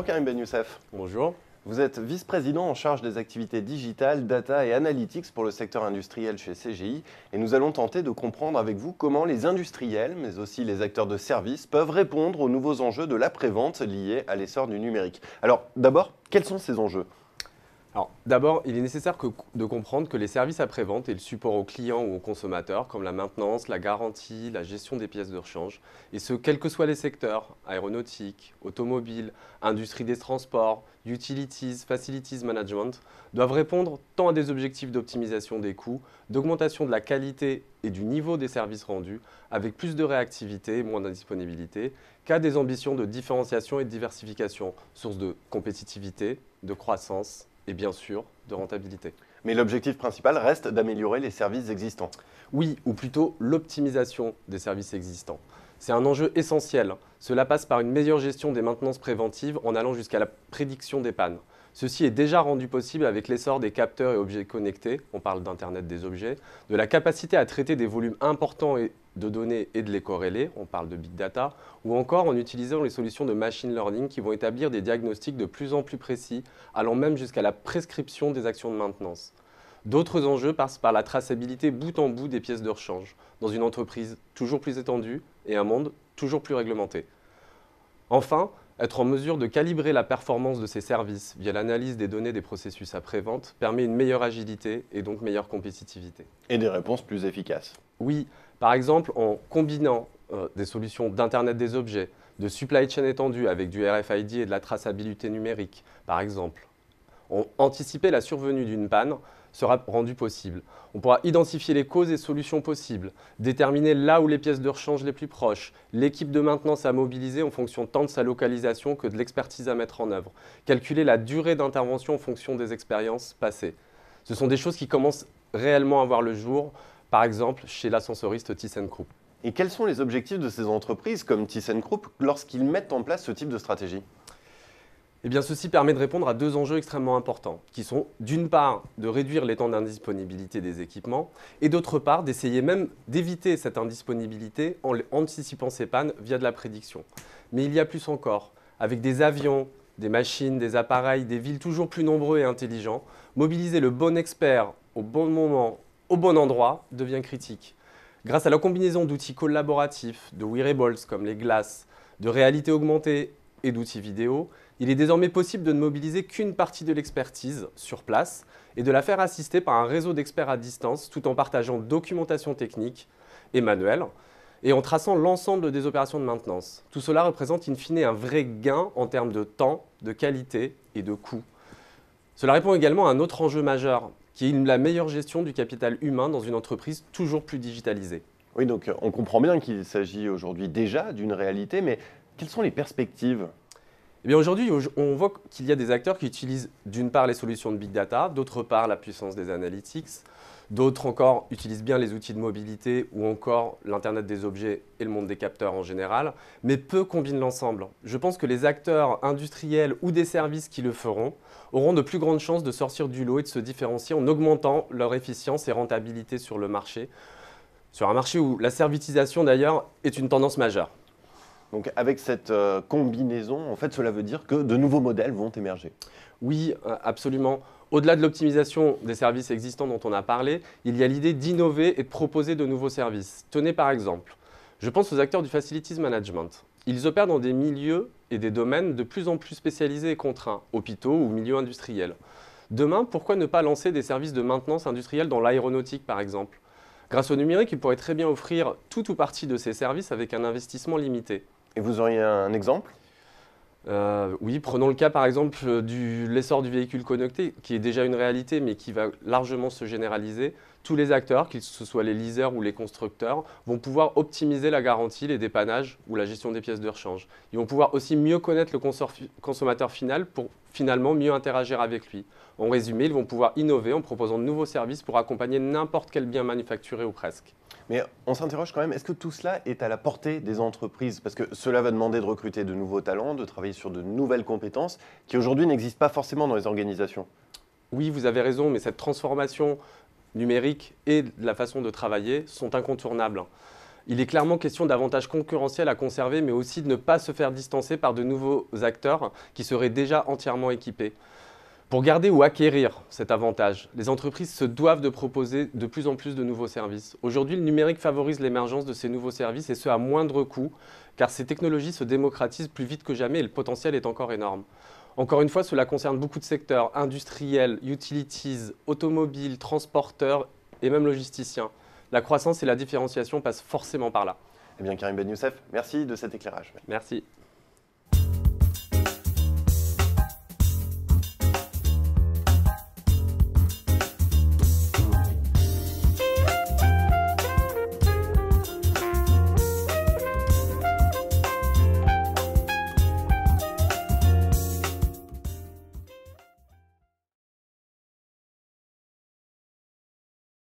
Bonjour Karim Ben Youssef. Bonjour. Vous êtes vice-président en charge des activités digitales, data et analytics pour le secteur industriel chez CGI et nous allons tenter de comprendre avec vous comment les industriels, mais aussi les acteurs de services, peuvent répondre aux nouveaux enjeux de l'après-vente liés à l'essor du numérique. Alors d'abord, quels sont ces enjeux d'abord, il est nécessaire de comprendre que les services après-vente et le support aux clients ou aux consommateurs, comme la maintenance, la garantie, la gestion des pièces de rechange, et ce, quels que soient les secteurs, aéronautique, automobile, industrie des transports, utilities, facilities management, doivent répondre tant à des objectifs d'optimisation des coûts, d'augmentation de la qualité et du niveau des services rendus, avec plus de réactivité et moins d'indisponibilité, qu'à des ambitions de différenciation et de diversification, source de compétitivité, de croissance et bien sûr de rentabilité. Mais l'objectif principal reste d'améliorer les services existants. Oui, ou plutôt l'optimisation des services existants. C'est un enjeu essentiel. Cela passe par une meilleure gestion des maintenances préventives en allant jusqu'à la prédiction des pannes. Ceci est déjà rendu possible avec l'essor des capteurs et objets connectés, on parle d'Internet des objets, de la capacité à traiter des volumes importants de données et de les corréler, on parle de big data, ou encore en utilisant les solutions de machine learning qui vont établir des diagnostics de plus en plus précis, allant même jusqu'à la prescription des actions de maintenance. D'autres enjeux passent par la traçabilité bout en bout des pièces de rechange, dans une entreprise toujours plus étendue et un monde toujours plus réglementé. Enfin, être en mesure de calibrer la performance de ces services via l'analyse des données des processus après-vente permet une meilleure agilité et donc meilleure compétitivité. Et des réponses plus efficaces. Oui, par exemple en combinant euh, des solutions d'Internet des objets, de supply chain étendue avec du RFID et de la traçabilité numérique, par exemple, Anticiper la survenue d'une panne sera rendu possible. On pourra identifier les causes et solutions possibles, déterminer là où les pièces de rechange les plus proches, l'équipe de maintenance à mobiliser en fonction tant de sa localisation que de l'expertise à mettre en œuvre, calculer la durée d'intervention en fonction des expériences passées. Ce sont des choses qui commencent réellement à voir le jour, par exemple chez l'ascensoriste ThyssenKrupp. Et quels sont les objectifs de ces entreprises comme ThyssenKrupp lorsqu'ils mettent en place ce type de stratégie eh bien, ceci permet de répondre à deux enjeux extrêmement importants, qui sont d'une part de réduire les temps d'indisponibilité des équipements, et d'autre part d'essayer même d'éviter cette indisponibilité en anticipant ces pannes via de la prédiction. Mais il y a plus encore, avec des avions, des machines, des appareils, des villes toujours plus nombreux et intelligents, mobiliser le bon expert au bon moment, au bon endroit, devient critique. Grâce à la combinaison d'outils collaboratifs, de wearables comme les glaces, de réalité augmentée et d'outils vidéo, il est désormais possible de ne mobiliser qu'une partie de l'expertise sur place et de la faire assister par un réseau d'experts à distance tout en partageant documentation technique et manuelle et en traçant l'ensemble des opérations de maintenance. Tout cela représente in fine un vrai gain en termes de temps, de qualité et de coût. Cela répond également à un autre enjeu majeur, qui est la meilleure gestion du capital humain dans une entreprise toujours plus digitalisée. Oui, donc euh, on comprend bien qu'il s'agit aujourd'hui déjà d'une réalité, mais quelles sont les perspectives eh aujourd'hui, on voit qu'il y a des acteurs qui utilisent d'une part les solutions de big data, d'autre part la puissance des analytics, d'autres encore utilisent bien les outils de mobilité ou encore l'Internet des objets et le monde des capteurs en général, mais peu combinent l'ensemble. Je pense que les acteurs industriels ou des services qui le feront auront de plus grandes chances de sortir du lot et de se différencier en augmentant leur efficience et rentabilité sur le marché, sur un marché où la servitisation d'ailleurs est une tendance majeure. Donc avec cette euh, combinaison, en fait, cela veut dire que de nouveaux modèles vont émerger. Oui, euh, absolument. Au-delà de l'optimisation des services existants dont on a parlé, il y a l'idée d'innover et de proposer de nouveaux services. Tenez par exemple, je pense aux acteurs du Facilities Management. Ils opèrent dans des milieux et des domaines de plus en plus spécialisés et contraints, hôpitaux ou milieux industriels. Demain, pourquoi ne pas lancer des services de maintenance industrielle dans l'aéronautique par exemple Grâce au numérique, ils pourraient très bien offrir tout ou partie de ces services avec un investissement limité. Et vous auriez un exemple euh, oui, prenons le cas par exemple euh, de l'essor du véhicule connecté, qui est déjà une réalité, mais qui va largement se généraliser. Tous les acteurs, qu'ils ce les liseurs ou les constructeurs, vont pouvoir optimiser la garantie, les dépannages ou la gestion des pièces de rechange. Ils vont pouvoir aussi mieux connaître le consommateur final pour finalement mieux interagir avec lui. En résumé, ils vont pouvoir innover en proposant de nouveaux services pour accompagner n'importe quel bien manufacturé ou presque. Mais on s'interroge quand même, est-ce que tout cela est à la portée des entreprises Parce que cela va demander de recruter de nouveaux talents, de travailler sur de nouvelles compétences qui aujourd'hui n'existent pas forcément dans les organisations. Oui, vous avez raison, mais cette transformation numérique et la façon de travailler sont incontournables. Il est clairement question d'avantages concurrentiels à conserver, mais aussi de ne pas se faire distancer par de nouveaux acteurs qui seraient déjà entièrement équipés. Pour garder ou acquérir cet avantage, les entreprises se doivent de proposer de plus en plus de nouveaux services. Aujourd'hui, le numérique favorise l'émergence de ces nouveaux services et ce à moindre coût, car ces technologies se démocratisent plus vite que jamais et le potentiel est encore énorme. Encore une fois, cela concerne beaucoup de secteurs, industriels, utilities, automobiles, transporteurs et même logisticiens. La croissance et la différenciation passent forcément par là. Eh bien, Karim Ben Youssef, merci de cet éclairage. Merci.